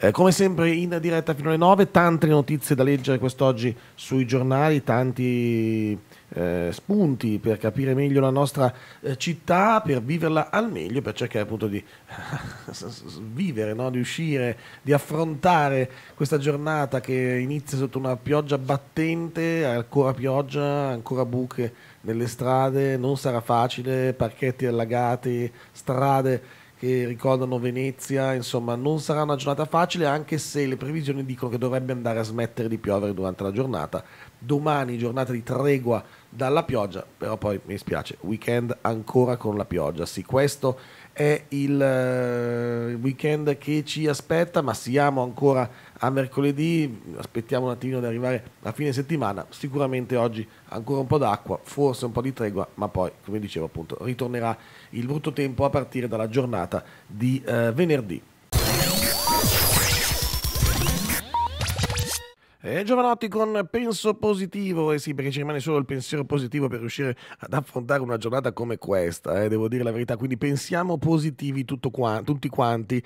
Eh, come sempre in diretta fino alle 9, tante notizie da leggere quest'oggi sui giornali, tanti eh, spunti per capire meglio la nostra eh, città, per viverla al meglio, per cercare appunto di vivere, no? di uscire, di affrontare questa giornata che inizia sotto una pioggia battente, ancora pioggia, ancora buche nelle strade, non sarà facile, parchetti allagati, strade che ricordano Venezia, insomma non sarà una giornata facile anche se le previsioni dicono che dovrebbe andare a smettere di piovere durante la giornata. Domani giornata di tregua dalla pioggia, però poi mi spiace, weekend ancora con la pioggia. Sì, questo è eh, il weekend che ci aspetta, ma siamo ancora a mercoledì, aspettiamo un attimino di arrivare a fine settimana, sicuramente oggi ancora un po' d'acqua, forse un po' di tregua, ma poi, come dicevo appunto, ritornerà il brutto tempo a partire dalla giornata di eh, venerdì. Eh, Giovanotti con penso positivo, eh sì, perché ci rimane solo il pensiero positivo per riuscire ad affrontare una giornata come questa, eh, devo dire la verità. Quindi pensiamo positivi qua, tutti quanti,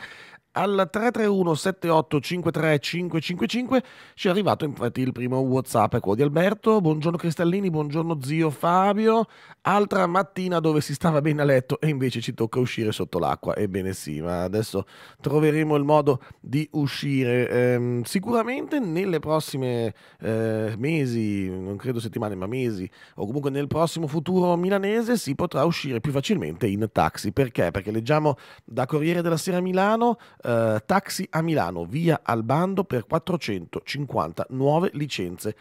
al 331 78 53 555 ci è arrivato infatti il primo Whatsapp ecco, di Alberto. Buongiorno Cristallini, buongiorno zio Fabio. Altra mattina dove si stava bene a letto e invece ci tocca uscire sotto l'acqua. Ebbene sì, ma adesso troveremo il modo di uscire. Eh, sicuramente nelle prossime eh, mesi, non credo settimane, ma mesi o comunque nel prossimo futuro milanese si potrà uscire più facilmente in taxi. Perché? Perché leggiamo da Corriere della Sera Milano eh, taxi a Milano, via al bando per 450 nuove licenze,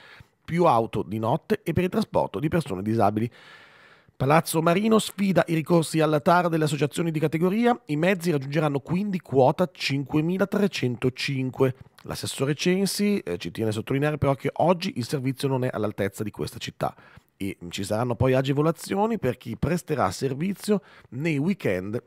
più auto di notte e per il trasporto di persone disabili. Palazzo Marino sfida i ricorsi alla TAR delle associazioni di categoria, i mezzi raggiungeranno quindi quota 5.305. L'assessore Censi eh, ci tiene a sottolineare però che oggi il servizio non è all'altezza di questa città e ci saranno poi agevolazioni per chi presterà servizio nei weekend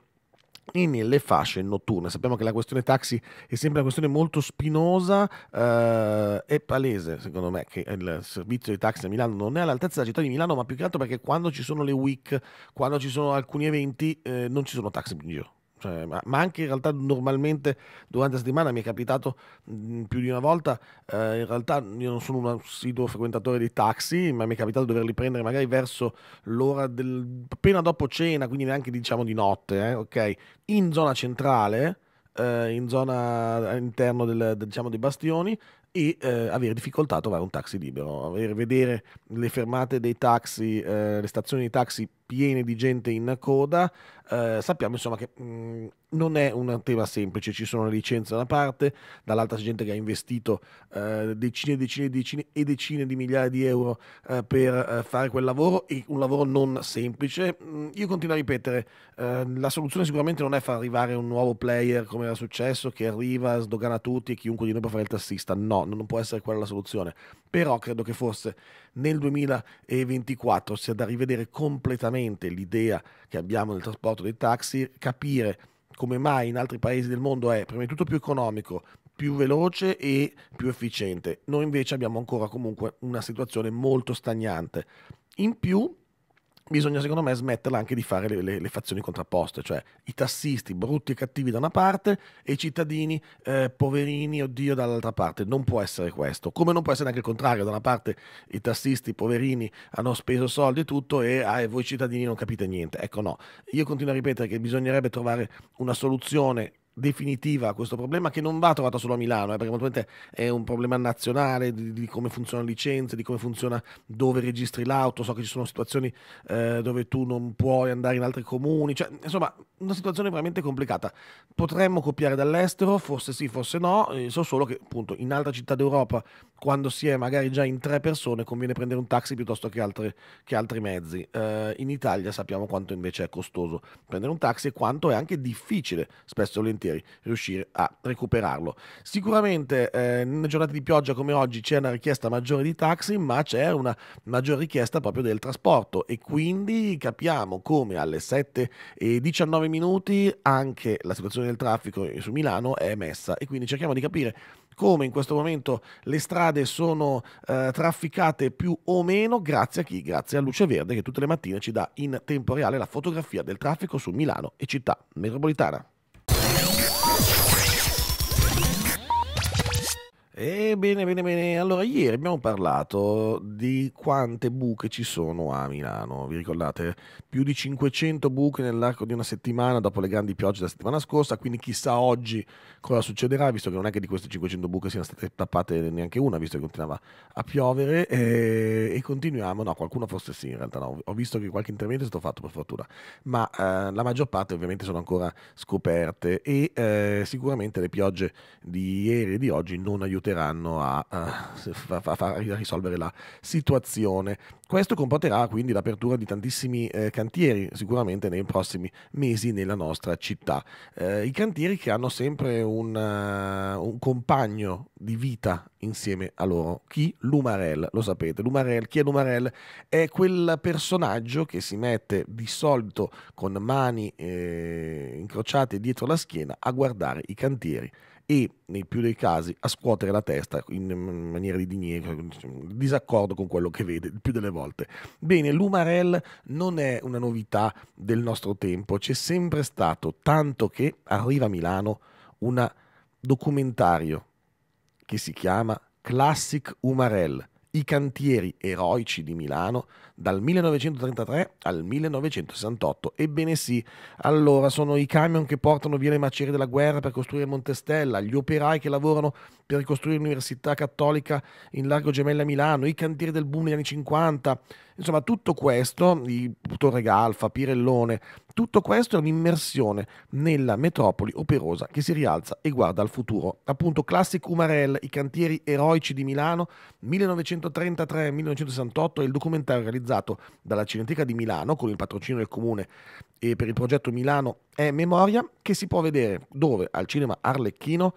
e nelle fasce notturne. Sappiamo che la questione taxi è sempre una questione molto spinosa, eh, è palese secondo me che il servizio di taxi a Milano non è all'altezza della città di Milano, ma più che altro perché quando ci sono le week, quando ci sono alcuni eventi, eh, non ci sono taxi in giro. Cioè, ma, ma, anche in realtà normalmente durante la settimana mi è capitato mh, più di una volta, eh, in realtà io non sono un assiduo frequentatore di taxi, ma mi è capitato di doverli prendere magari verso l'ora del, appena dopo cena, quindi neanche diciamo di notte, eh, ok? In zona centrale, eh, in zona all'interno del, diciamo, dei bastioni, e eh, avere difficoltà a trovare un taxi libero, avere, vedere le fermate dei taxi, eh, le stazioni dei taxi piene di gente in coda. Eh, sappiamo insomma che mh, mm, non è un tema semplice, ci sono le licenze da una parte, dall'altra c'è gente che ha investito eh, decine e decine, decine e decine di migliaia di euro eh, per eh, fare quel lavoro e un lavoro non semplice. Mh, mm, io continuo a ripetere, eh, la soluzione sicuramente non è far arrivare un nuovo player come era successo, che arriva, sdogana tutti e chiunque di noi può fare il tassista, no, non può essere quella la soluzione, però credo che forse nel 2024, sia da rivedere completamente l'idea che abbiamo del trasporto dei taxi, capire come mai in altri paesi del mondo è prima di tutto più economico, più veloce e più efficiente. Noi invece abbiamo ancora comunque una situazione molto stagnante. In più bisogna secondo me smetterla anche di fare le, le, le, fazioni contrapposte, cioè i tassisti brutti e cattivi da una parte e i cittadini eh, poverini, oddio, dall'altra parte. Non può essere questo, come non può essere anche il contrario, da una parte i tassisti poverini hanno speso soldi e tutto e ah, voi cittadini non capite niente. Ecco no, io continuo a ripetere che bisognerebbe trovare una soluzione definitiva a questo problema che non va trovato solo a Milano, eh, perché probabilmente è un problema nazionale di, di, come funzionano le licenze, di come funziona dove registri l'auto, so che ci sono situazioni eh, dove tu non puoi andare in altri comuni, cioè, insomma una situazione veramente complicata. Potremmo copiare dall'estero, forse sì, forse no, eh, so solo che appunto in altre città d'Europa quando si è magari già in tre persone conviene prendere un taxi piuttosto che, altre, che altri mezzi. Eh, in Italia sappiamo quanto invece è costoso prendere un taxi e quanto è anche difficile, spesso e volentieri, riuscire a recuperarlo. Sicuramente eh, in giornate di pioggia come oggi c'è una richiesta maggiore di taxi, ma c'è una maggiore richiesta proprio del trasporto e quindi capiamo come alle 7 e 19 minuti anche la situazione del traffico su Milano è messa e quindi cerchiamo di capire come in questo momento le strade sono eh, trafficate più o meno grazie a chi? Grazie a Luce Verde che tutte le mattine ci dà in tempo reale la fotografia del traffico su Milano e città metropolitana. Ebbene, eh, bene, bene. Allora, ieri abbiamo parlato di quante buche ci sono a Milano. Vi ricordate? Più di 500 buche nell'arco di una settimana dopo le grandi piogge della settimana scorsa. Quindi, chissà oggi cosa succederà, visto che non è che di queste 500 buche siano state tappate neanche una, visto che continuava a piovere. E, eh, e continuiamo. No, qualcuno forse sì, in realtà no. Ho visto che qualche intervento è stato fatto, per fortuna. Ma eh, la maggior parte, ovviamente, sono ancora scoperte. E eh, sicuramente le piogge di ieri e di oggi non aiuteranno aiuteranno a, a, a risolvere la situazione. Questo comporterà quindi l'apertura di tantissimi eh, cantieri sicuramente nei prossimi mesi nella nostra città. Eh, I cantieri che hanno sempre un, uh, un compagno di vita insieme a loro. Chi? Lumarel, lo sapete. Lumarel, chi è Lumarel? È quel personaggio che si mette di solito con mani eh, incrociate dietro la schiena a guardare i cantieri e nel più dei casi a scuotere la testa in maniera di diniego, disaccordo con quello che vede il più delle volte. Bene, l'Umarell non è una novità del nostro tempo, c'è sempre stato, tanto che arriva a Milano un documentario che si chiama Classic Umarell i cantieri eroici di Milano dal 1933 al 1968. Ebbene sì, allora sono i camion che portano via le macerie della guerra per costruire Montestella, gli operai che lavorano per ricostruire l'Università Cattolica in Largo Gemella a Milano, i cantieri del boom degli anni 50, insomma tutto questo, i Torre Galfa, Pirellone, tutto questo è un'immersione nella metropoli operosa che si rialza e guarda al futuro. Appunto, Classic Umarell, i cantieri eroici di Milano, 1933-1968 è il documentario realizzato dalla Cineteca di Milano con il patrocinio del comune e per il progetto Milano è Memoria che si può vedere dove? Al cinema Arlecchino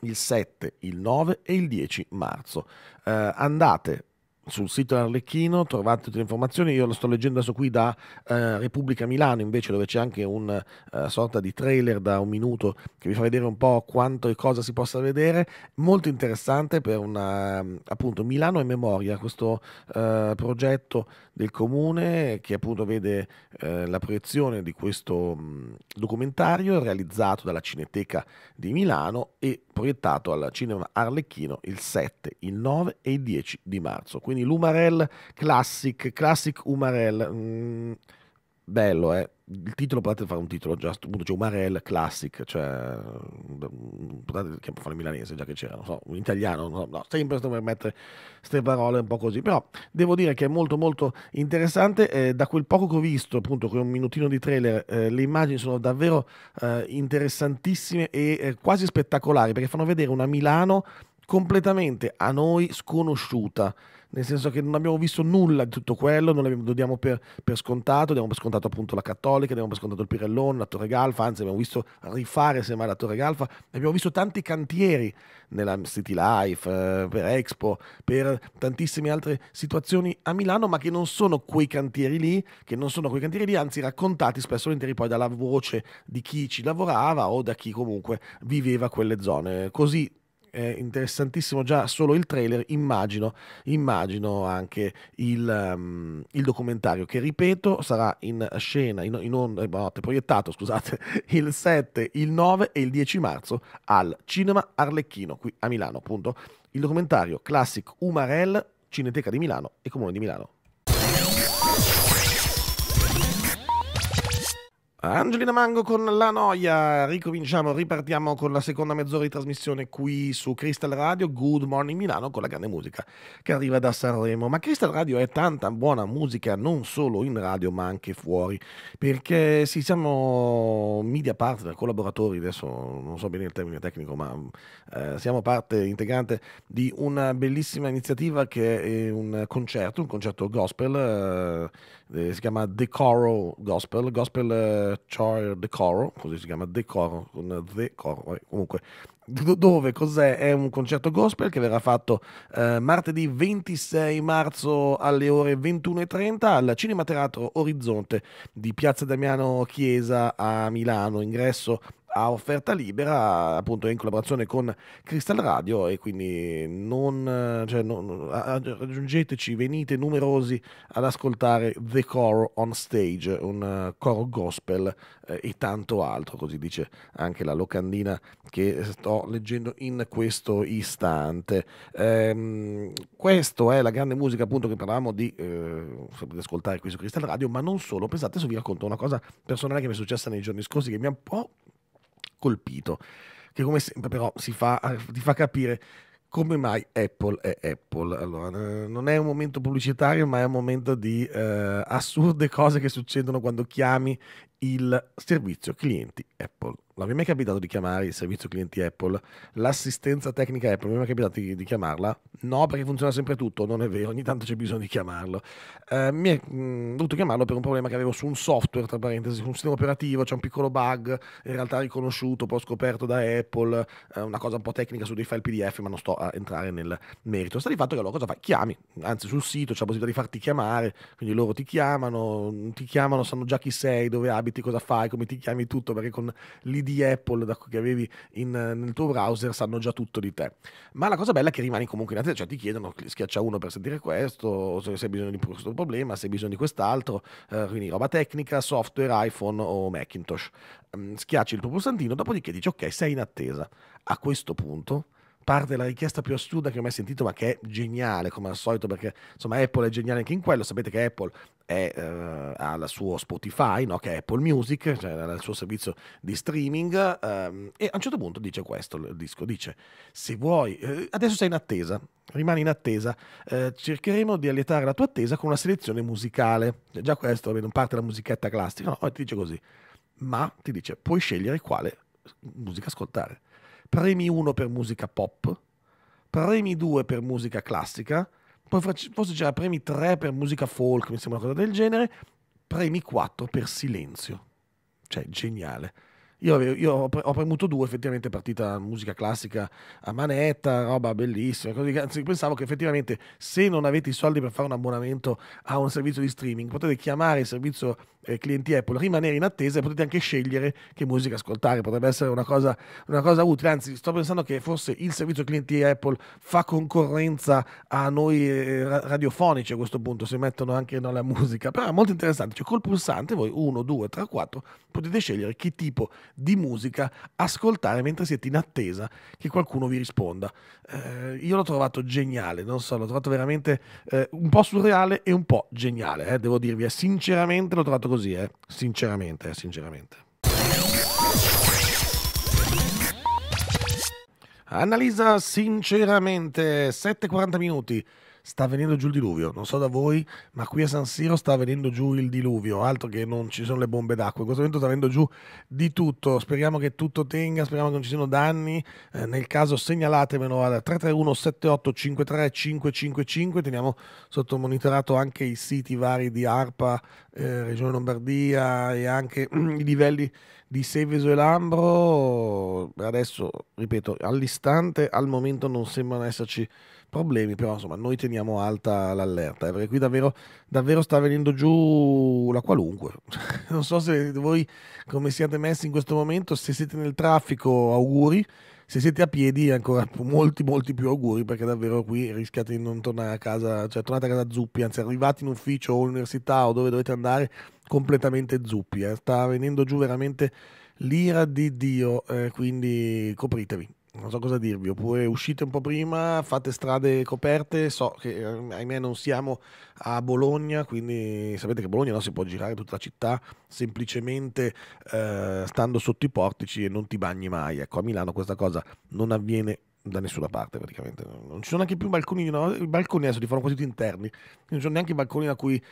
il 7, il 9 e il 10 marzo. Eh, andate sul sito Arlecchino trovate tutte le informazioni, io lo sto leggendo adesso qui da eh, Repubblica Milano invece dove c'è anche una uh, eh, sorta di trailer da un minuto che vi fa vedere un po' quanto e cosa si possa vedere, molto interessante per una, appunto Milano e Memoria, questo uh, progetto del comune che appunto vede uh, la proiezione di questo mh, mm, documentario realizzato dalla Cineteca di Milano e proiettato al cinema Arlecchino il 7, il 9 e il 10 di marzo quindi l'Umarell Classic, Classic Umarell. Mm, bello, eh. Il titolo potete fare un titolo già, a questo punto cioè Umarell Classic, cioè mm, potete fare milanese già che c'era, non so, un italiano, no, no, sempre sto per mettere queste parole un po' così, però devo dire che è molto molto interessante, eh, da quel poco che ho visto, appunto, con un minutino di trailer, eh, le immagini sono davvero eh, interessantissime e eh, quasi spettacolari perché fanno vedere una Milano completamente a noi sconosciuta, nel senso che non abbiamo visto nulla di tutto quello, non lo diamo per, per, scontato, abbiamo per scontato appunto la Cattolica, abbiamo per scontato il Pirellone, la Torre Galfa, anzi abbiamo visto rifare semmai la Torre Galfa, abbiamo visto tanti cantieri nella City Life, eh, per Expo, per tantissime altre situazioni a Milano, ma che non sono quei cantieri lì, che non sono quei cantieri lì, anzi raccontati spesso interi poi dalla voce di chi ci lavorava o da chi comunque viveva quelle zone. Così è interessantissimo già solo il trailer, immagino, immagino anche il, um, il, documentario che, ripeto, sarà in scena, in, in onda, notte, eh, boh, proiettato, scusate, il 7, il 9 e il 10 marzo al Cinema Arlecchino, qui a Milano, appunto. Il documentario Classic Umarell, Cineteca di Milano e Comune di Milano. Angelina Mango con La Noia, ricominciamo, ripartiamo con la seconda mezz'ora di trasmissione qui su Crystal Radio, Good Morning Milano con la grande musica che arriva da Sanremo. Ma Crystal Radio è tanta buona musica non solo in radio ma anche fuori, perché sì, siamo media partner, collaboratori, adesso non so bene il termine tecnico, ma eh, siamo parte integrante di una bellissima iniziativa che è un concerto, un concerto gospel, eh, eh si chiama The Decoro Gospel, gospel eh, eh, Char Decoro, così si chiama Decoro, con The Coro, comunque dove cos'è? È un concerto gospel che verrà fatto eh, martedì 26 marzo alle ore 21.30 al Cinema Teatro Orizzonte di Piazza Damiano Chiesa a Milano. Ingresso a offerta libera appunto in collaborazione con Crystal Radio e quindi non, cioè, non, raggiungeteci, venite numerosi ad ascoltare The Coro on Stage, un eh, coro gospel eh, e tanto altro, così dice anche la locandina che sto leggendo in questo istante. Ehm, questa è la grande musica appunto che parlavamo di, eh, ascoltare qui su Crystal Radio, ma non solo, pensate, vi racconto una cosa personale che mi è successa nei giorni scorsi che mi ha un po' colpito, che come sempre però fa, ti fa capire come mai Apple è Apple. Allora, eh, non è un momento pubblicitario, ma è un momento di eh, assurde cose che succedono quando chiami il servizio clienti Apple. Non mi è mai capitato di chiamare il servizio clienti Apple, l'assistenza tecnica Apple, non mi è mai capitato di, di chiamarla? No, perché funziona sempre tutto, non è vero, ogni tanto c'è bisogno di chiamarlo. Eh, mi è mh, mm, dovuto chiamarlo per un problema che avevo su un software, tra parentesi, su un sistema operativo, c'è un piccolo bug, in realtà riconosciuto, poi scoperto da Apple, eh, una cosa un po' tecnica su dei file PDF, ma non sto a entrare nel merito. Sta di fatto che allora cosa fai? Chiami, anzi sul sito c'è la possibilità di farti chiamare, quindi loro ti chiamano, ti chiamano, sanno già chi sei, dove abiti, cosa fai, come ti chiami, tutto, perché con l'ID Apple da, che avevi in, nel tuo browser sanno già tutto di te. Ma la cosa bella è che rimani comunque in attesa, cioè ti chiedono schiaccia uno per sentire questo, se hai bisogno di questo problema, se hai bisogno di quest'altro, eh, quindi roba tecnica, software, iPhone o Macintosh. Mm, schiacci il tuo pulsantino, dopodiché dici ok, sei in attesa. A questo punto parte la richiesta più assurda che ho mai sentito, ma che è geniale come al solito, perché insomma Apple è geniale anche in quello. Sapete che Apple è, eh, ha il suo Spotify, no? che è Apple Music, cioè il suo servizio di streaming, ehm, e a un certo punto dice questo, il disco dice, se vuoi, eh, adesso sei in attesa, rimani in attesa, eh, cercheremo di allietare la tua attesa con una selezione musicale. Cioè, già questo, non parte la musichetta classica, no, ti dice così, ma ti dice, puoi scegliere quale musica ascoltare premi 1 per musica pop, premi 2 per musica classica, poi forse c'era premi 3 per musica folk, mi sembra una cosa del genere, premi 4 per silenzio. Cioè, geniale. Io, avevo, io ho, pre- ho, premuto due, effettivamente partita musica classica a manetta, roba bellissima. Così, anzi, pensavo che effettivamente se non avete i soldi per fare un abbonamento a un servizio di streaming, potete chiamare il servizio eh, clienti Apple, rimanere in attesa e potete anche scegliere che musica ascoltare. Potrebbe essere una cosa, una cosa utile. Anzi, sto pensando che forse il servizio clienti Apple fa concorrenza a noi eh, radiofonici a questo punto, se mettono anche no, la musica. Però è molto interessante. Cioè, col pulsante voi 1, 2, 3, 4 potete scegliere che tipo di musica ascoltare mentre siete in attesa che qualcuno vi risponda. Eh, io l'ho trovato geniale, non so, l'ho trovato veramente eh, un po' surreale e un po' geniale, eh, devo dirvi, eh, sinceramente l'ho trovato così, eh, sinceramente, eh, sinceramente. Analisa sinceramente, 7,40 minuti sta venendo giù il diluvio. Non so da voi, ma qui a San Siro sta venendo giù il diluvio. Altro che non ci sono le bombe d'acqua. In questo momento sta venendo giù di tutto. Speriamo che tutto tenga, speriamo che non ci siano danni. Eh, nel caso segnalatemelo al 331 78 53 555. Teniamo sotto monitorato anche i siti vari di ARPA, eh, Regione Lombardia e anche i livelli di Seveso e Lambro. Adesso, ripeto, all'istante, al momento non sembrano esserci problemi, però insomma noi teniamo alta l'allerta, eh, perché qui davvero, davvero sta venendo giù la qualunque. non so se voi come siete messi in questo momento, se siete nel traffico auguri, se siete a piedi ancora molti molti più auguri perché davvero qui rischiate di non tornare a casa, cioè tornate a casa zuppi, anzi arrivate in ufficio o università o dove dovete andare completamente zuppi, eh. sta venendo giù veramente l'ira di Dio, eh, quindi copritevi non so cosa dirvi, oppure uscite un po' prima, fate strade coperte, so che eh, ahimè non siamo a Bologna, quindi sapete che Bologna no, si può girare tutta la città semplicemente eh, stando sotto i portici e non ti bagni mai, ecco a Milano questa cosa non avviene da nessuna parte praticamente, non ci sono neanche più balconi, no? i balconi adesso ti fanno quasi tutti interni, non ci sono neanche i balconi da cui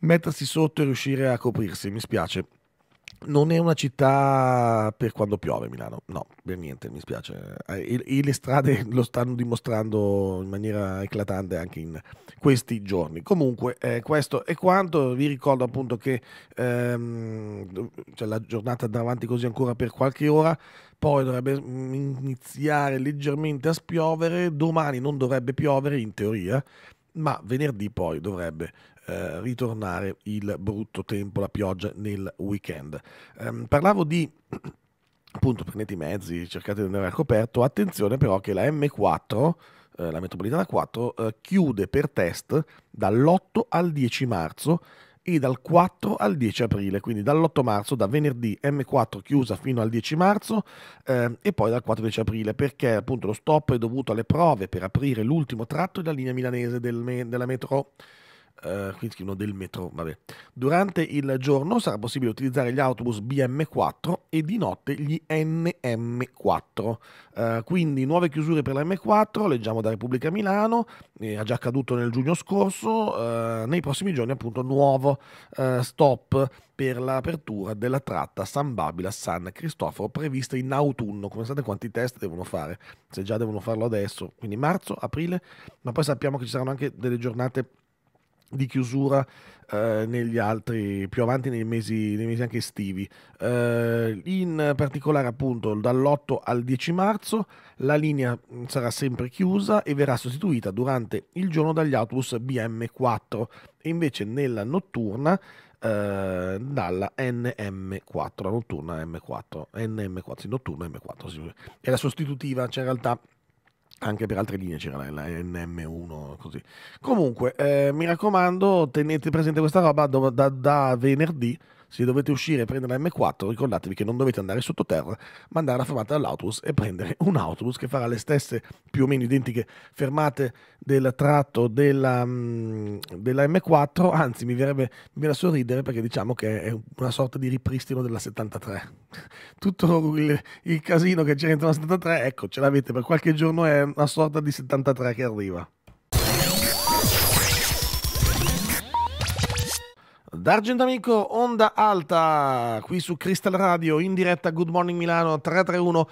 mettersi sotto e riuscire a coprirsi, mi spiace. Non è una città per quando piove Milano, no, per niente, mi spiace. E, eh, le strade lo stanno dimostrando in maniera eclatante anche in questi giorni. Comunque, eh, questo è quanto. Vi ricordo appunto che ehm, cioè la giornata andrà avanti così ancora per qualche ora, poi dovrebbe iniziare leggermente a spiovere. Domani non dovrebbe piovere, in teoria, ma venerdì poi dovrebbe eh, ritornare il brutto tempo, la pioggia nel weekend. Ehm, parlavo di appunto prendete i mezzi, cercate di andare al coperto, attenzione però che la M4 eh, la metropolitana 4 eh, chiude per test dall'8 al 10 marzo e dal 4 al 10 aprile, quindi dall'8 marzo, da venerdì M4 chiusa fino al 10 marzo eh, e poi dal 4 al 10 aprile, perché appunto lo stop è dovuto alle prove per aprire l'ultimo tratto della linea milanese del me- della metro Uh, quindi scrivono del metro, vabbè. Durante il giorno sarà possibile utilizzare gli autobus BM4 e di notte gli NM4. Uh, eh, quindi nuove chiusure per la M4, leggiamo da Repubblica Milano, ha già accaduto nel giugno scorso, uh, nei prossimi giorni appunto nuovo stop per l'apertura della tratta San Babila San Cristoforo prevista in autunno. Come state quanti test devono fare? Se già devono farlo adesso, quindi marzo, aprile, ma poi sappiamo che ci saranno anche delle giornate di chiusura eh, negli altri più avanti nei mesi, nei mesi anche estivi eh, in particolare appunto dall'8 al 10 marzo la linea mm, sarà sempre chiusa e verrà sostituita durante il giorno dagli autobus BM4 e invece nella notturna eh, dalla NM4 la notturna M4 NM4 sì, notturna M4 sì. è la sostitutiva cioè in realtà anche per altre linee c'era la NM1 così. Comunque, eh, mi raccomando, tenete presente questa roba da, da, da venerdì se dovete uscire e prendere la M4, ricordatevi che non dovete andare sottoterra, ma andare alla fermata dell'autobus e prendere un autobus che farà le stesse più o meno identiche fermate del tratto della, mm, della M4. Anzi, mi verrebbe, mi viene a sorridere perché diciamo che è una sorta di ripristino della 73. Tutto il, il casino che c'è dentro la 73, ecco, ce l'avete per qualche giorno, è una sorta di 73 che arriva. D'Argent Amico, onda alta qui su Crystal Radio in diretta Good Morning Milano 331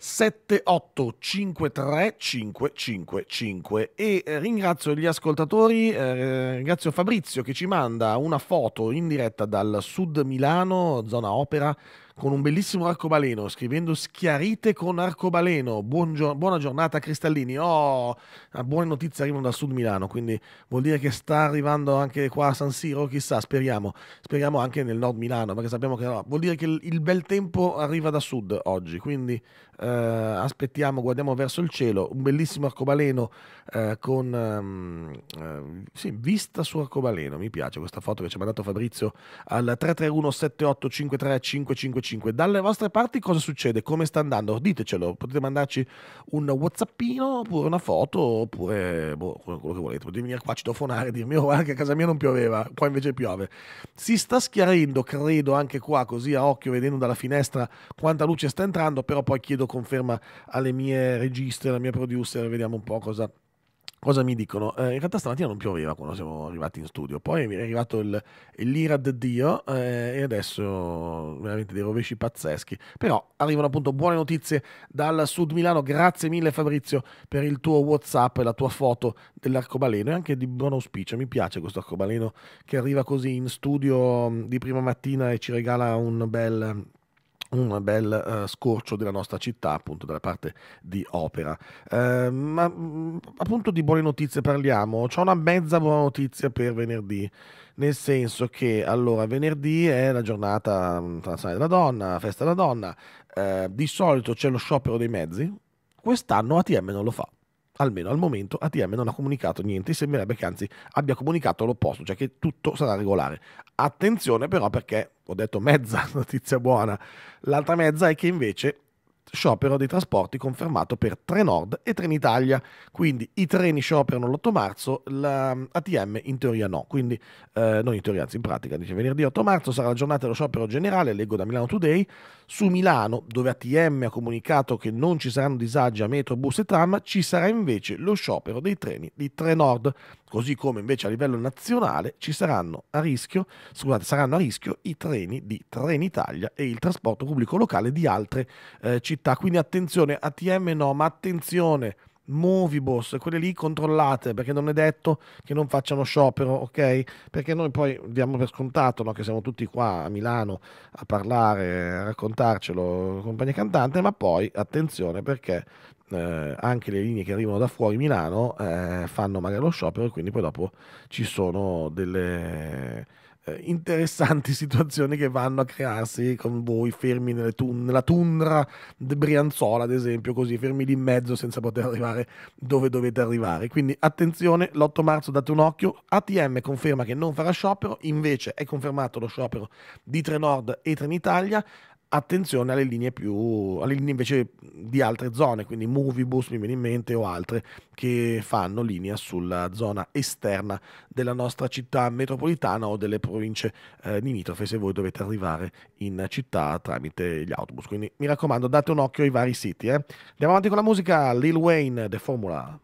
7853555 e eh, ringrazio gli ascoltatori, eh, ringrazio Fabrizio che ci manda una foto in diretta dal sud Milano, zona opera, con un bellissimo arcobaleno, scrivendo schiarite con arcobaleno. Buongio- buona giornata Cristallini. Oh, buone notizie arrivano dal sud Milano, quindi vuol dire che sta arrivando anche qua a San Siro, chissà, speriamo. Speriamo anche nel nord Milano, perché sappiamo che no, vuol dire che il bel tempo arriva da sud oggi, quindi eh, aspettiamo, guardiamo verso il cielo, un bellissimo arcobaleno eh, con um, eh, sì, vista su arcobaleno, mi piace questa foto che ci ha mandato Fabrizio al 331 78 53 555 555. Dalle vostre parti cosa succede? Come sta andando? Ditecelo, potete mandarci un whatsappino oppure una foto oppure boh, quello che volete. Potete venire qua, citofonare e dirmi oh anche a casa mia non pioveva, qua invece piove. Si sta schiarendo, credo, anche qua così a occhio vedendo dalla finestra quanta luce sta entrando, però poi chiedo conferma alle mie registe, alla mia producer, vediamo un po' cosa Cosa mi dicono? Eh, in realtà stamattina non pioveva quando siamo arrivati in studio, poi è arrivato il, l'ira Dio eh, e adesso veramente dei rovesci pazzeschi. Però arrivano appunto buone notizie dal Sud Milano, grazie mille Fabrizio per il tuo Whatsapp e la tua foto dell'arcobaleno e anche di buon auspicio, mi piace questo arcobaleno che arriva così in studio mm, di prima mattina e ci regala un bel un bel uh, scorcio della nostra città, appunto dalla parte di opera. Eh, ma mh, mm, appunto di buone notizie parliamo, c'è una mezza buona notizia per venerdì, nel senso che allora venerdì è la giornata internazionale mm, della donna, festa della donna, eh, di solito c'è lo sciopero dei mezzi, quest'anno ATM non lo fa almeno al momento ATM non ha comunicato niente, sembrerebbe che anzi abbia comunicato l'opposto, cioè che tutto sarà regolare. Attenzione però perché ho detto mezza notizia buona, l'altra mezza è che invece sciopero dei trasporti confermato per Trenord e Trenitalia, quindi i treni scioperano l'8 marzo, l'ATM mm, in teoria no, quindi eh, non in teoria, anzi in pratica, dice venerdì 8 marzo sarà la giornata dello sciopero generale, leggo da Milano Today, su Milano dove ATM ha comunicato che non ci saranno disagi a metro, bus e tram, ci sarà invece lo sciopero dei treni di Trenord Così come invece a livello nazionale ci saranno a rischio, scusate, saranno a rischio i treni di Trenitalia e il trasporto pubblico locale di altre eh, città. Quindi attenzione, ATM no, ma attenzione. Movibus, quelle lì controllate perché non è detto che non facciano sciopero, ok? Perché noi poi diamo per scontato no? che siamo tutti qua a Milano a parlare, a raccontarcelo, compagnia cantante, ma poi attenzione perché eh, anche le linee che arrivano da fuori Milano eh, fanno magari lo sciopero e quindi poi dopo ci sono delle eh, interessanti situazioni che vanno a crearsi con voi fermi tun- nella tundra di Brianzola ad esempio così fermi lì in mezzo senza poter arrivare dove dovete arrivare quindi attenzione l'8 marzo date un occhio ATM conferma che non farà sciopero invece è confermato lo sciopero di Trenord e Trenitalia attenzione alle linee, più, alle linee invece di altre zone, quindi moviebus mi viene in mente o altre che fanno linea sulla zona esterna della nostra città metropolitana o delle province eh, limitrofe se voi dovete arrivare in città tramite gli autobus. Quindi mi raccomando date un occhio ai vari siti. Eh. Andiamo avanti con la musica Lil Wayne, The Formula.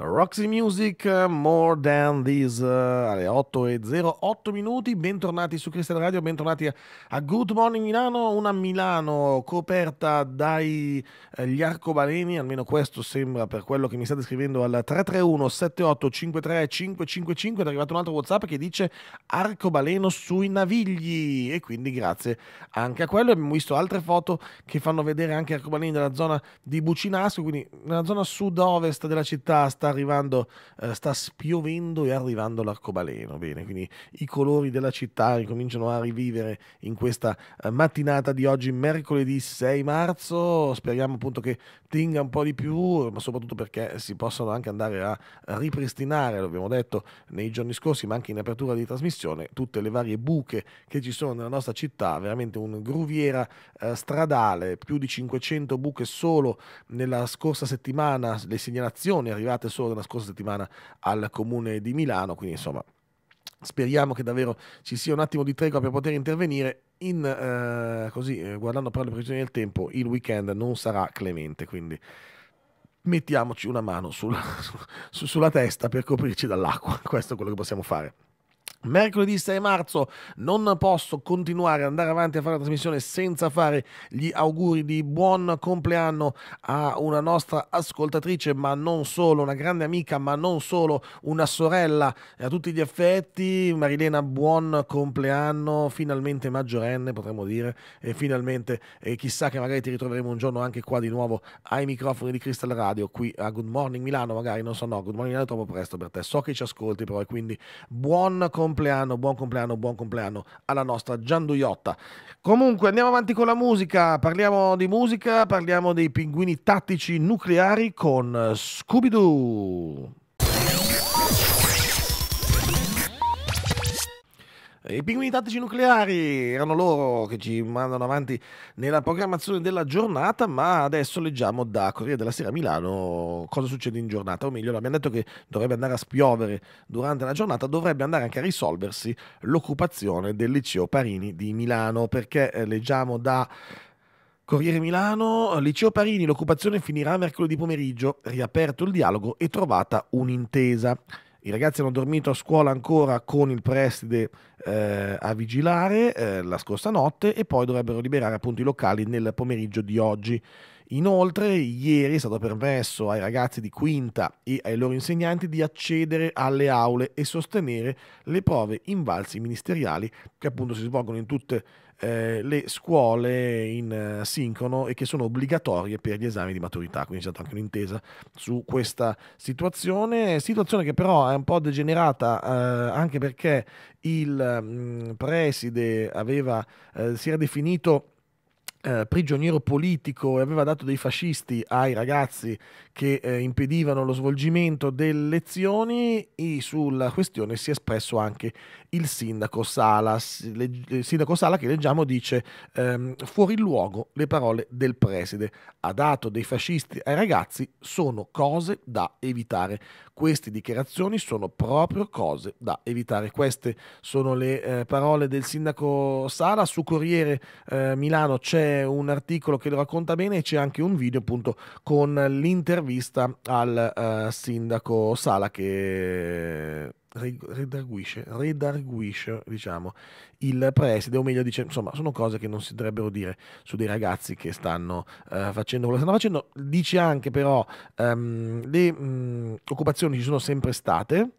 Roxy Music, eh, More Than This, eh, alle 8.08 minuti, bentornati su Cristian Radio, bentornati a Good Morning Milano, una Milano coperta dagli eh, arcobaleni, almeno questo sembra per quello che mi state scrivendo al 331 78 53 555, è arrivato un altro Whatsapp che dice arcobaleno sui navigli e quindi grazie anche a quello, abbiamo visto altre foto che fanno vedere anche arcobaleni della zona di Bucinasco, quindi nella zona sud-ovest della città sta arrivando, eh, sta spiovendo e arrivando l'arcobaleno. Bene, quindi i colori della città ricominciano a rivivere in questa eh, mattinata di oggi, mercoledì 6 marzo. Speriamo appunto che tinga un po' di più, ma soprattutto perché si possono anche andare a ripristinare, l'abbiamo detto nei giorni scorsi, ma anche in apertura di trasmissione, tutte le varie buche che ci sono nella nostra città, veramente un gruviera eh, stradale, più di 500 buche solo nella scorsa settimana, le segnalazioni arrivate solo la scorsa settimana al comune di Milano, quindi insomma speriamo che davvero ci sia un attimo di tregua per poter intervenire. In, eh, così, eh, guardando però le previsioni del tempo, il weekend non sarà clemente, quindi mettiamoci una mano sulla, su, sulla testa per coprirci dall'acqua. Questo è quello che possiamo fare. Mercoledì 6 marzo non posso continuare ad andare avanti a fare la trasmissione senza fare gli auguri di buon compleanno a una nostra ascoltatrice, ma non solo, una grande amica, ma non solo, una sorella a tutti gli effetti. Marilena, buon compleanno, finalmente maggiorenne potremmo dire, e finalmente eh, chissà che magari ti ritroveremo un giorno anche qua di nuovo ai microfoni di Crystal Radio, qui a Good Morning Milano magari, non so no, Good Morning Milano è troppo presto per te, so che ci ascolti però e quindi buon compleanno compleanno, buon compleanno, buon compleanno alla nostra Gianduiotta. Comunque andiamo avanti con la musica, parliamo di musica, parliamo dei pinguini tattici nucleari con Scooby-Doo. I pinguini tattici nucleari erano loro che ci mandano avanti nella programmazione della giornata, ma adesso leggiamo da Corriere della Sera Milano cosa succede in giornata, o meglio, abbiamo detto che dovrebbe andare a spiovere durante la giornata, dovrebbe andare anche a risolversi l'occupazione del liceo Parini di Milano, perché eh, leggiamo da... Corriere Milano, Liceo Parini, l'occupazione finirà mercoledì pomeriggio, riaperto il dialogo e trovata un'intesa. I ragazzi hanno dormito a scuola ancora con il preside eh, a vigilare eh, la scorsa notte e poi dovrebbero liberare appunto i locali nel pomeriggio di oggi. Inoltre, ieri è stato permesso ai ragazzi di quinta e ai loro insegnanti di accedere alle aule e sostenere le prove in valsi ministeriali che appunto si svolgono in tutte le eh, le scuole in eh, sincrono e che sono obbligatorie per gli esami di maturità. Quindi c'è stata anche un'intesa su questa situazione, situazione che però è un po' degenerata eh, anche perché il mh, mm, preside aveva, eh, si era definito eh, prigioniero politico e aveva dato dei fascisti ai ragazzi che eh, impedivano lo svolgimento delle lezioni e sulla questione si è espresso anche il sindaco Sala. Il sindaco Sala che leggiamo dice ehm, fuori luogo le parole del preside. Ha dato dei fascisti ai ragazzi sono cose da evitare. Queste dichiarazioni sono proprio cose da evitare. Queste sono le eh, parole del sindaco Sala. Su Corriere eh, Milano c'è un articolo che lo racconta bene e c'è anche un video appunto con l'intervista al uh, sindaco Sala che redarguisce, redarguisce diciamo, il preside, o meglio dice, insomma, sono cose che non si dovrebbero dire su dei ragazzi che stanno uh, facendo quello che stanno facendo. Dice anche però, um, le um, occupazioni ci sono sempre state,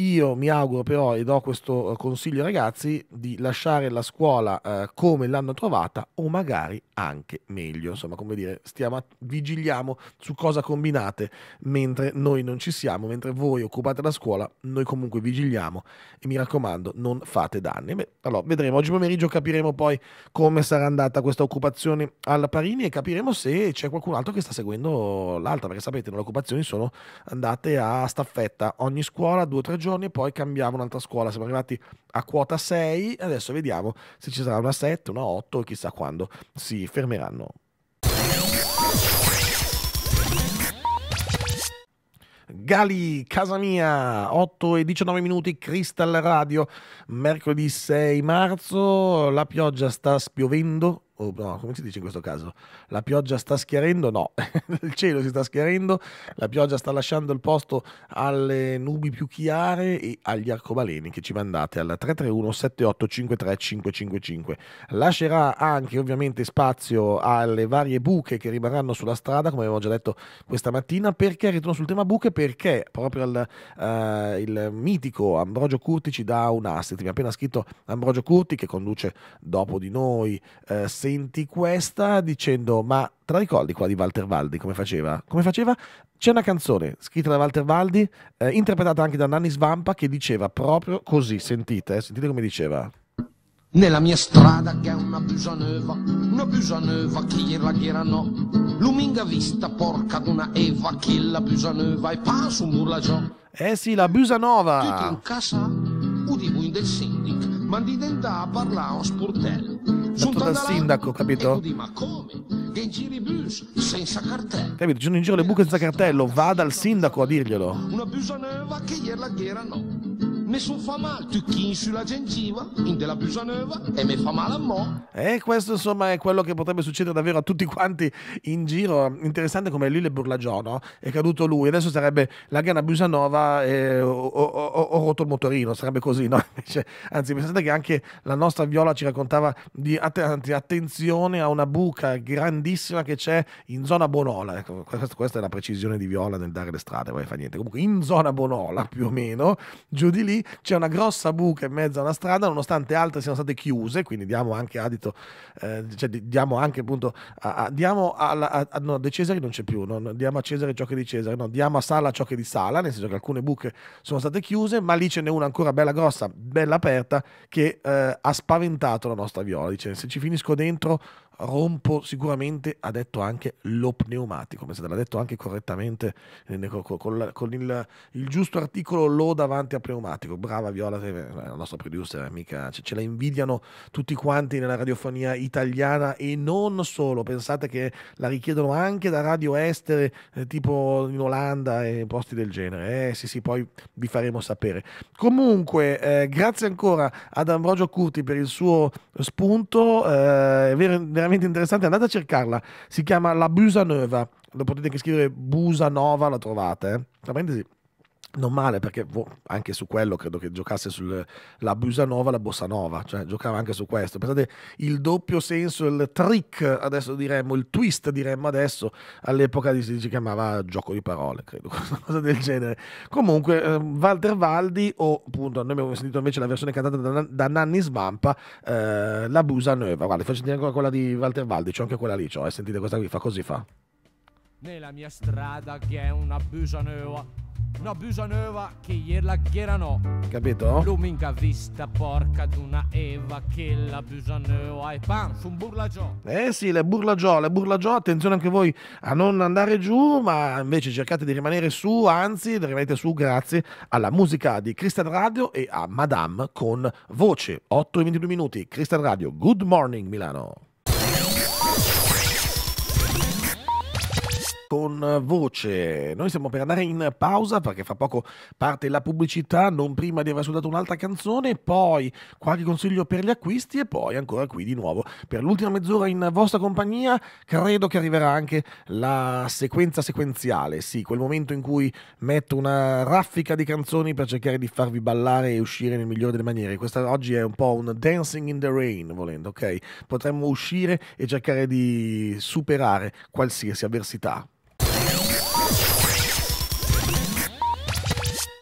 io mi auguro però, e do questo eh, consiglio ai ragazzi, di lasciare la scuola eh, come l'hanno trovata o magari anche meglio. Insomma, come dire, stiamo, vigiliamo su cosa combinate mentre noi non ci siamo, mentre voi occupate la scuola, noi comunque vigiliamo e mi raccomando, non fate danni. Beh, allora, vedremo, oggi pomeriggio capiremo poi come sarà andata questa occupazione alla Parini e capiremo se c'è qualcun altro che sta seguendo l'altra, perché sapete, le occupazioni sono andate a staffetta, ogni scuola due o tre giorni giorni e poi cambiamo un'altra scuola. Siamo arrivati a quota 6, adesso vediamo se ci sarà una 7, una 8 e chissà quando si fermeranno. Gali, casa mia, 8 e 19 minuti, Crystal Radio, mercoledì 6 marzo, la pioggia sta spiovendo o no, come si dice in questo caso? La pioggia sta schiarendo? No, il cielo si sta schiarendo, la pioggia sta lasciando il posto alle nubi più chiare e agli arcobaleni che ci mandate al 331 7853 555. Lascerà anche ovviamente spazio alle varie buche che rimarranno sulla strada, come abbiamo già detto questa mattina, perché ritorno sul tema buche perché proprio al, uh, il mitico Ambrogio Curti ci dà un assist, mi ha appena scritto Ambrogio Curti che conduce dopo di noi eh, uh, senti questa dicendo ma te la ricordi qua di Walter Valdi come faceva? Come faceva? C'è una canzone scritta da Walter Valdi, eh, interpretata anche da Nanni Svampa, che diceva proprio così, sentite, eh, sentite come diceva. Nella mia strada che è una Busaneva, una Busaneva che la ghiera no, luminga vista porca d'una Eva che la Busaneva e passo un burla giò. Eh sì, la Busanova! Tutti in casa, udivo in del sindic, ma di dentà parlava un sportello dato dal sindaco, capito? Ma come? Dei giribus senza cartello. Capito? Ci in giro le buche senza cartello, va dal sindaco a dirglielo. Una busa nuova che ieri la ghera no. Nessun fa male, tu chin sulla gengiva, in della busa nuova e mi fa male a mo. E questo insomma è quello che potrebbe succedere davvero a tutti quanti in giro. Interessante come Lille Burlagiono è caduto lui, adesso sarebbe la Gana Busanova e ho, ho, ho, ho, rotto il motorino, sarebbe così, no? Invece, anzi, pensate che anche la nostra Viola ci raccontava di att- attenzione a una buca grandissima che c'è in zona Bonola. Ecco, questa, questa è la precisione di Viola nel dare le strade, poi fa niente. Comunque in zona Bonola più o meno, giù di lì c'è una grossa buca in mezzo a una strada, nonostante altre siano state chiuse, quindi diamo anche adito, eh, cioè diamo anche appunto, a, a, diamo alla, a, a, no, De Cesare non c'è più, no, diamo a Cesare ciò che è di Cesare, no, diamo a Sala ciò che è di Sala, nel senso che alcune buche sono state chiuse, ma lì ce n'è una ancora bella grossa, bella aperta, che eh, ha spaventato la nostra viola, dice se ci finisco dentro rompo sicuramente, ha detto anche lo pneumatico, mi l'ha detto anche correttamente eh, con, con il, il, giusto articolo lo davanti a pneumatico, brava Viola, eh, la nostra producer, amica, ce, ce la invidiano tutti quanti nella radiofonia italiana e non solo, pensate che la richiedono anche da radio estere eh, tipo in Olanda e posti del genere, eh sì sì, poi vi faremo sapere. Comunque, eh, grazie ancora ad Ambrogio Curti per il suo spunto, eh, veramente veramente interessante, andate a cercarla. Si chiama La Busa Nuova. Lo potete anche scrivere Busa Nova, la trovate. Tra eh. parentesi, non male perché boh, anche su quello credo che giocasse sulla Busanova, la Bossa Nova, cioè giocava anche su questo. Pensate il doppio senso, il trick adesso diremmo, il twist diremmo adesso, all'epoca si chiamava gioco di parole, credo, qualcosa del genere. Comunque eh, Walter Valdi o appunto noi abbiamo sentito invece la versione cantata da, da Nanni Svampa, eh, la Busanova, guarda, facciamo sentire ancora quella di Walter Valdi, c'è anche quella lì, cioè, sentite questa qui, fa così fa nella mia strada che è una busa nuova. Una busa nuova che ieri la chiera no. Capito? Luminga vista porca d'una Eva che la busa nuova e pam, su un burlagiò. Eh sì, le burlagiò, le burlagiò, attenzione anche voi a non andare giù, ma invece cercate di rimanere su, anzi, rimanete su grazie alla musica di Christian Radio e a Madame con voce. 8 e 22 minuti, Christian Radio, Good Morning Milano. con voce. Noi stiamo per andare in pausa perché fra poco parte la pubblicità, non prima di aver sudato un'altra canzone, poi qualche consiglio per gli acquisti e poi ancora qui di nuovo per l'ultima mezz'ora in vostra compagnia. Credo che arriverà anche la sequenza sequenziale, sì, quel momento in cui metto una raffica di canzoni per cercare di farvi ballare e uscire nel migliore delle maniere. Questa oggi è un po' un dancing in the rain, volendo, ok? Potremmo uscire e cercare di superare qualsiasi avversità.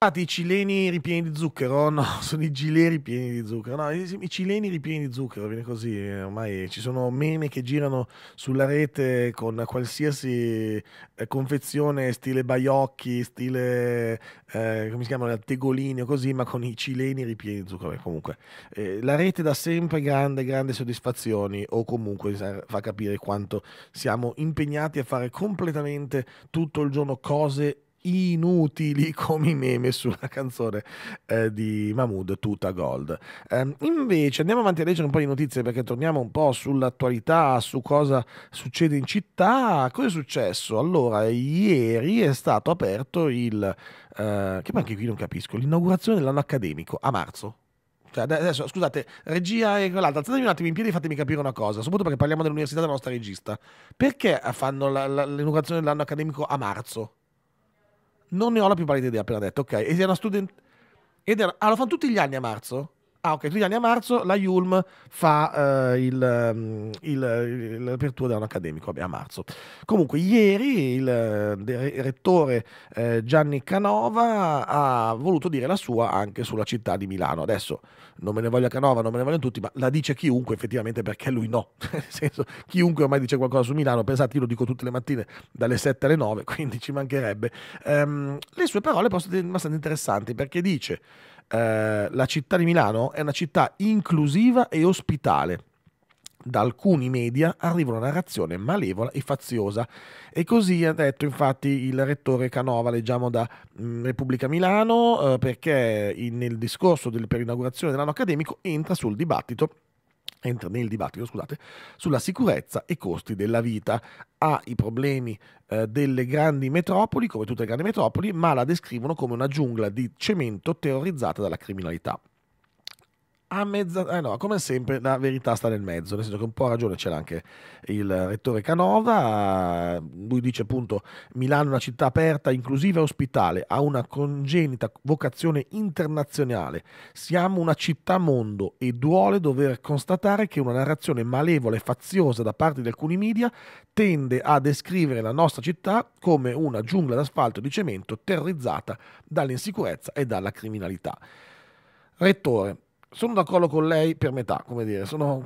stati i cileni ripieni di zucchero? No, sono i gileri ripieni di zucchero. No, i, cileni ripieni di zucchero, viene così. Ormai ci sono meme che girano sulla rete con qualsiasi eh, confezione stile baiocchi, stile, eh, come si chiamano, tegolini o così, ma con i cileni ripieni di zucchero. comunque, eh, la rete dà sempre grande, grande soddisfazioni o comunque fa capire quanto siamo impegnati a fare completamente tutto il giorno cose inutili come i meme sulla canzone eh, di Mahmood tutta Gold. Eh, invece andiamo avanti a leggere un po' di notizie perché torniamo un po' sull'attualità, su cosa succede in città. Cosa è successo? Allora, ieri è stato aperto il... Eh, che anche qui non capisco, l'inaugurazione dell'anno accademico a marzo. Cioè, adesso, scusate, regia e quell'altra, alzatemi un attimo in piedi e fatemi capire una cosa, soprattutto perché parliamo dell'università della nostra regista. Perché fanno l'inaugurazione dell'anno accademico a marzo? Non ne ho la più pallida idea, appena detto, ok. Ed era studente. Ed era... Ah, lo fanno tutti gli anni a marzo? Ah, ok, tutti gli anni a marzo la Yulm fa eh, il, mm, il, l'apertura dell'anno accademico vabbè, a marzo. Comunque, ieri il, il eh, rettore eh, Gianni Canova ha voluto dire la sua anche sulla città di Milano. Adesso non me ne voglio Canova, non me ne vogliono tutti, ma la dice chiunque effettivamente perché lui no. Nel senso, chiunque ormai dice qualcosa su Milano, pensate, io lo dico tutte le mattine dalle 7 alle 9, quindi ci mancherebbe. Um, le sue parole possono essere abbastanza interessanti perché dice eh, la città di Milano è una città inclusiva e ospitale. Da alcuni media arriva una narrazione malevola e faziosa. E così ha detto infatti il rettore Canova, leggiamo da mm, Repubblica Milano, eh, perché nel discorso per l'inaugurazione dell'anno accademico entra sul dibattito entra nel dibattito scusate, sulla sicurezza e costi della vita. Ha i problemi eh, delle grandi metropoli, come tutte le grandi metropoli, ma la descrivono come una giungla di cemento terrorizzata dalla criminalità a mezza... Eh no, come sempre la verità sta nel mezzo, nel senso che un po' ragione c'era anche il rettore Canova, lui dice appunto Milano è una città aperta, inclusiva e ospitale, ha una congenita vocazione internazionale, siamo una città mondo e duole dover constatare che una narrazione malevola e faziosa da parte di alcuni media tende a descrivere la nostra città come una giungla d'asfalto e di cemento terrorizzata dall'insicurezza e dalla criminalità. Rettore, sono d'accordo con lei per metà, come dire, sono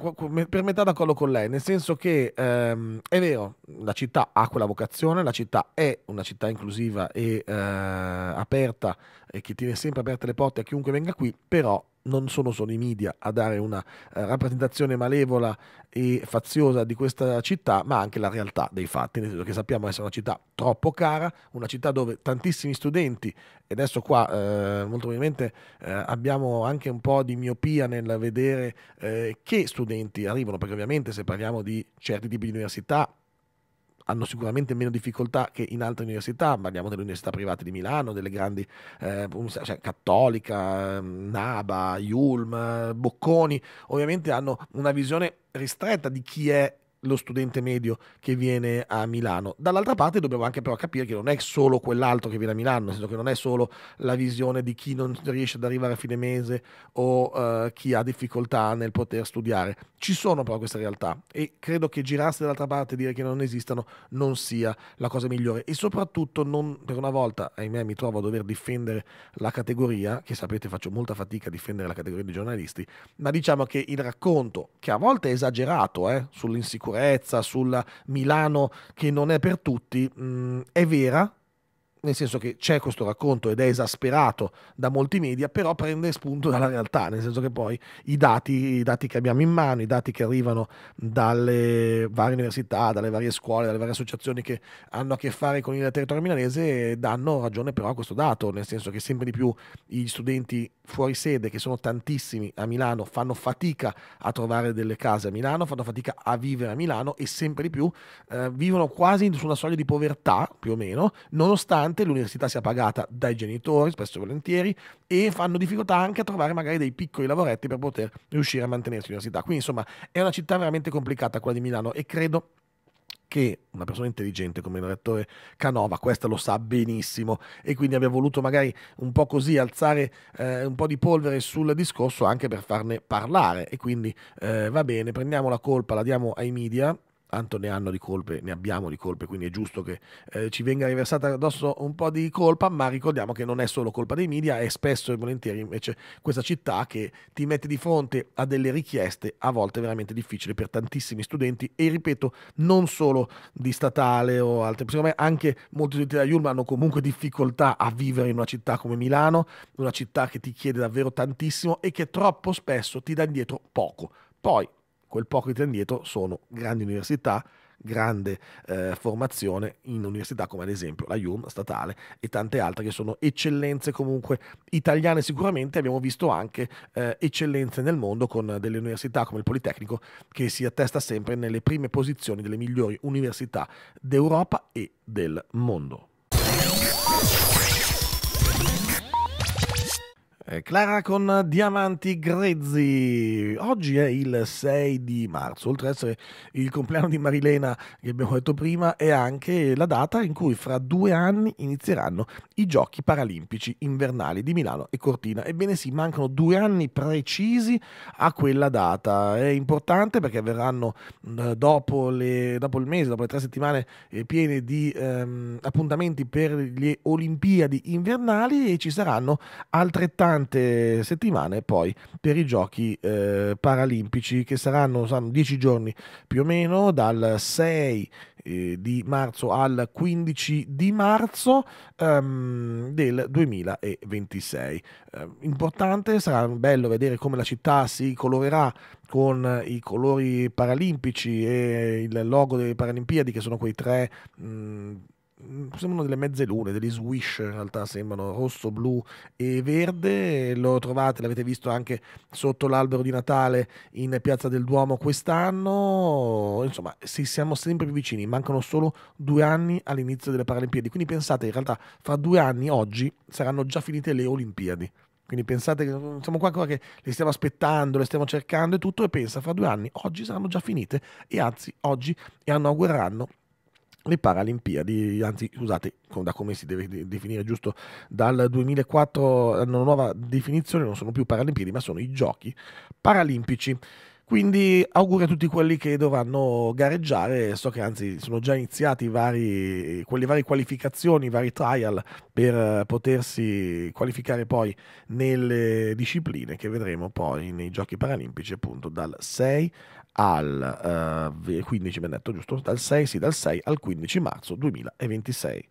per metà d'accordo con lei, nel senso che ehm, è vero, la città ha quella vocazione, la città è una città inclusiva e eh, aperta e che tiene sempre aperte le porte a chiunque venga qui, però non sono solo i media a dare una eh, rappresentazione malevola e faziosa di questa città, ma anche la realtà dei fatti, nel senso che sappiamo essere una città troppo cara, una città dove tantissimi studenti, e adesso qua eh, molto probabilmente eh, abbiamo anche un po' di miopia nel vedere eh, che studenti arrivano, perché ovviamente se parliamo di certi tipi di università, hanno sicuramente meno difficoltà che in altre università, parliamo delle università private di Milano, delle grandi eh, cioè Cattolica, ehm, Naba, Yulm, Bocconi, ovviamente hanno una visione ristretta di chi è lo studente medio che viene a Milano. Dall'altra parte dobbiamo anche però capire che non è solo quell'altro che viene a Milano, nel senso che non è solo la visione di chi non riesce ad arrivare a fine mese o uh, chi ha difficoltà nel poter studiare. Ci sono però queste realtà e credo che girarsi dall'altra parte e dire che non esistano non sia la cosa migliore e soprattutto non per una volta, ahimè mi trovo a dover difendere la categoria, che sapete faccio molta fatica a difendere la categoria dei giornalisti, ma diciamo che il racconto, che a volte è esagerato eh, sull'insicurezza, sicurezza, sul Milano che non è per tutti, mh, mm, è vera, nel senso che c'è questo racconto ed è esasperato da molti media, però prende spunto dalla realtà, nel senso che poi i dati, i dati che abbiamo in mano, i dati che arrivano dalle varie università, dalle varie scuole, dalle varie associazioni che hanno a che fare con il territorio milanese, danno ragione però a questo dato, nel senso che sempre di più gli studenti fuori sede, che sono tantissimi a Milano, fanno fatica a trovare delle case a Milano, fanno fatica a vivere a Milano e sempre di più eh, vivono quasi su una soglia di povertà, più o meno, nonostante nonostante l'università sia pagata dai genitori, spesso e volentieri, e fanno difficoltà anche a trovare magari dei piccoli lavoretti per poter riuscire a mantenersi all'università. Quindi insomma è una città veramente complicata quella di Milano e credo che una persona intelligente come il rettore Canova, questa lo sa benissimo e quindi abbia voluto magari un po' così alzare eh, un po' di polvere sul discorso anche per farne parlare e quindi eh, va bene, prendiamo la colpa, la diamo ai media, tanto ne hanno di colpe, ne abbiamo di colpe, quindi è giusto che eh, ci venga riversata addosso un po' di colpa, ma ricordiamo che non è solo colpa dei media, è spesso e volentieri invece questa città che ti mette di fronte a delle richieste a volte veramente difficili per tantissimi studenti e ripeto, non solo di statale o altre, secondo me anche molti studenti da Yulma hanno comunque difficoltà a vivere in una città come Milano, una città che ti chiede davvero tantissimo e che troppo spesso ti dà indietro poco. Poi quel poco che tiene indietro sono grandi università, grande eh, formazione in università come ad esempio la IUM statale e tante altre che sono eccellenze comunque italiane sicuramente abbiamo visto anche eh, eccellenze nel mondo con delle università come il Politecnico che si attesta sempre nelle prime posizioni delle migliori università d'Europa e del mondo. Eh, Clara con Diamanti Grezzi. Oggi è il 6 di marzo, oltre ad essere il compleanno di Marilena che abbiamo detto prima, è anche la data in cui fra due anni inizieranno i giochi paralimpici invernali di Milano e Cortina. Ebbene sì, mancano due anni precisi a quella data. È importante perché verranno mm, dopo, le, dopo il mese, dopo le tre settimane eh, piene di ehm, appuntamenti per le Olimpiadi invernali e ci saranno altrettanti tante settimane poi per i giochi eh, paralimpici che saranno, 10 giorni più o meno dal 6 eh, di marzo al 15 di marzo ehm, del 2026. Eh, importante, sarà bello vedere come la città si colorerà con i colori paralimpici e il logo delle Paralimpiadi che sono quei tre... Mh, mm, Mm, sembrano delle mezze lune, degli swish in realtà sembrano rosso, blu e verde, lo trovate, l'avete visto anche sotto l'albero di Natale in Piazza del Duomo quest'anno, insomma si siamo sempre più vicini, mancano solo due anni all'inizio delle Paralimpiadi, quindi pensate in realtà fra due anni oggi saranno già finite le Olimpiadi. Quindi pensate che mm, siamo qua ancora che le stiamo aspettando, le stiamo cercando e tutto, e pensa, fra due anni oggi saranno già finite e anzi oggi inaugureranno le Paralimpiadi, anzi scusate, da come si deve definire giusto, dal 2004 hanno una nuova definizione, non sono più Paralimpiadi ma sono i giochi paralimpici. Quindi auguri a tutti quelli che dovranno gareggiare, so che anzi sono già iniziati vari, quelle varie qualificazioni, vari trial per potersi qualificare poi nelle discipline che vedremo poi nei giochi paralimpici appunto dal 6 al eh, 15, ben detto, giusto? Dal 6, sì, dal 6 al 15 marzo 2026.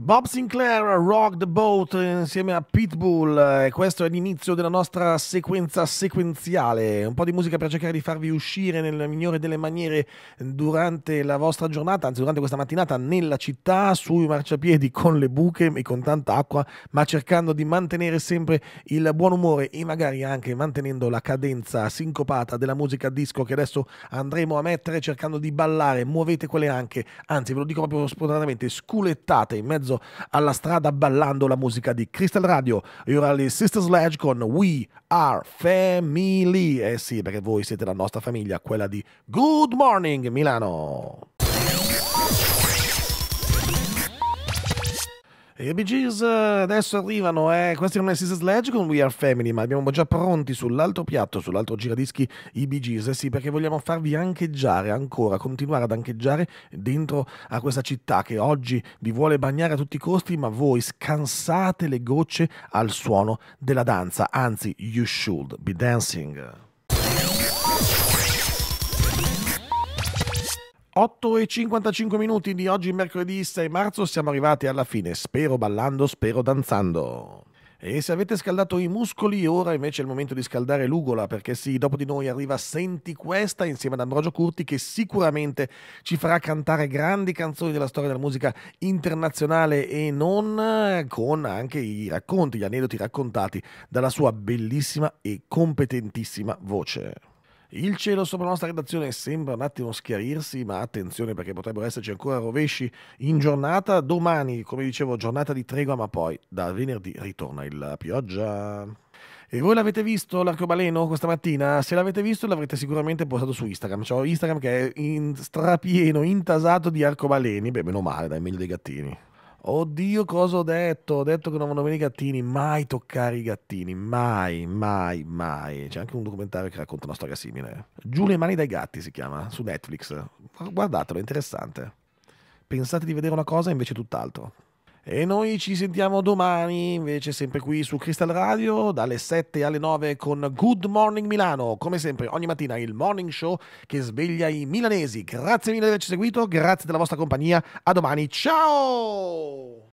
Bob Sinclair, Rock the Boat insieme a Pitbull e questo è l'inizio della nostra sequenza sequenziale, un po' di musica per cercare di farvi uscire nel migliore delle maniere durante la vostra giornata, anzi durante questa mattinata nella città, sui marciapiedi con le buche e con tanta acqua, ma cercando di mantenere sempre il buon umore e magari anche mantenendo la cadenza sincopata della musica disco che adesso andremo a mettere cercando di ballare, muovete quelle anche, anzi ve lo dico proprio spontaneamente, sculettate in mezzo mezzo alla strada ballando la musica di Crystal Radio e ora le Sister Sledge con We Are Family. Eh sì, perché voi siete la nostra famiglia, quella di Good Morning Milano. I BGs eh, adesso arrivano, eh. questi non è Sister Sledge con We Are Family, ma abbiamo già pronti sull'altro piatto, sull'altro giradischi i BGs, eh sì, perché vogliamo farvi ancheggiare ancora, continuare ad ancheggiare dentro a questa città che oggi vi vuole bagnare a tutti i costi, ma voi scansate le gocce al suono della danza, anzi, you should be dancing. 8 e 55 minuti di oggi mercoledì 6 marzo siamo arrivati alla fine, spero ballando, spero danzando. E se avete scaldato i muscoli, ora invece è il momento di scaldare l'ugola, perché sì, dopo di noi arriva Senti Questa insieme ad Ambrogio Curti che sicuramente ci farà cantare grandi canzoni della storia della musica internazionale e non, eh, con anche i racconti, gli aneddoti raccontati dalla sua bellissima e competentissima voce. Il cielo sopra la nostra redazione sembra un attimo schiarirsi, ma attenzione perché potrebbero esserci ancora rovesci in giornata. Domani, come dicevo, giornata di tregua, ma poi da venerdì ritorna la pioggia. E voi l'avete visto l'arcobaleno questa mattina? Se l'avete visto l'avrete sicuramente postato su Instagram. C'ho Instagram che è in strapieno, intasato di arcobaleni. Beh, meno male, dai, meglio dei gattini. Oddio, cosa ho detto? Ho detto che non vanno bene i gattini. Mai toccare i gattini. Mai, mai, mai. C'è anche un documentario che racconta una storia simile. Giù le mani dai gatti si chiama, su Netflix. Guardatelo, è interessante. Pensate di vedere una cosa e invece tutt'altro. E noi ci sentiamo domani invece sempre qui su Crystal Radio dalle 7 alle 9 con Good Morning Milano. Come sempre ogni mattina il morning show che sveglia i milanesi. Grazie mille di averci seguito, grazie della vostra compagnia. A domani, ciao!